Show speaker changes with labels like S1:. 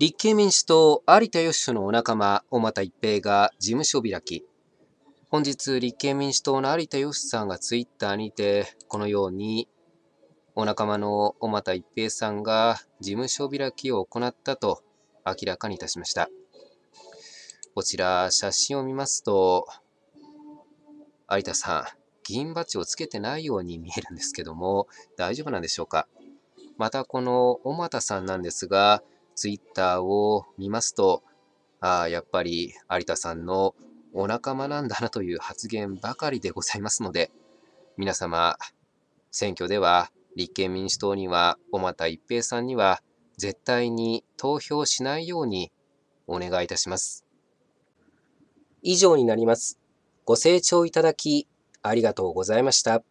S1: 立憲民主党有田義人のお仲間、小又一平が事務所開き。本日、立憲民主党の有田義さんがツイッターにて、このように、お仲間の小又一平さんが事務所開きを行ったと明らかにいたしました。こちら、写真を見ますと、有田さん、議員バッジをつけてないように見えるんですけども、大丈夫なんでしょうかまたこの小又さんなんですが、ツイッターを見ますと、ああ、やっぱり有田さんのお仲間なんだなという発言ばかりでございますので、皆様、選挙では立憲民主党には小又一平さんには絶対に投票しないようにお願いいたします。以上になります。ご清聴いただきありがとうございました。